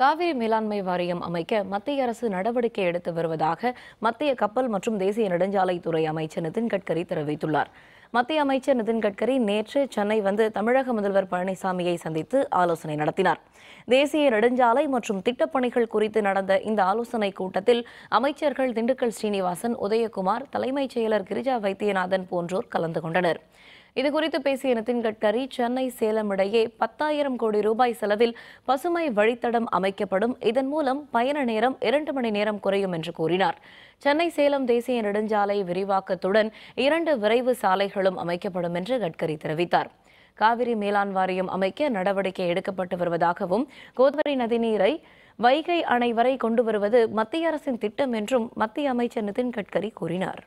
காவிரி மேலாண்மை வாரியம் அமைக்க மத்திய அரசு நடவடிக்கை எடுத்து வருவதாக மத்திய கப்பல் மற்றும் தேசிய நெடுஞ்சாலைத்துறை அமைச்சர் நிதின் கட்கரி தெரிவித்துள்ளார் மத்திய அமைச்சர் நிதின் கட்கரி நேற்று சென்னை வந்து தமிழக முதல்வர் பழனிசாமியை சந்தித்து ஆலோசனை நடத்தினார் தேசிய நெடுஞ்சாலை மற்றும் திட்டப்பணிகள் குறித்து நடந்த இந்த ஆலோசனைக் கூட்டத்தில் அமைச்சர்கள் திண்டுக்கல் ஸ்ரீனிவாசன் உதயகுமார் தலைமைச் செயலர் கிரிஜா வைத்தியநாதன் போன்றோர் கலந்து கொண்டனர் இதுகுறித்து பேசிய நிதின் கட்கரி சென்னை சேலம் இடையே பத்தாயிரம் கோடி ரூபாய் செலவில் பசுமை வழித்தடம் அமைக்கப்படும் இதன் மூலம் பயண நேரம் இரண்டு மணி நேரம் குறையும் என்று கூறினார் சென்னை சேலம் தேசிய நெடுஞ்சாலை விரிவாக்கத்துடன் இரண்டு விரைவு சாலைகளும் அமைக்கப்படும் என்று கட்கரி தெரிவித்தார் காவிரி மேலாண் வாரியம் அமைக்க நடவடிக்கை எடுக்கப்பட்டு வருவதாகவும் கோதாவரி நதிநீரை வைகை அணை வரை கொண்டு வருவது மத்திய அரசின் திட்டம் என்றும் மத்திய அமைச்சர் நிதின் கட்கரி கூறினார்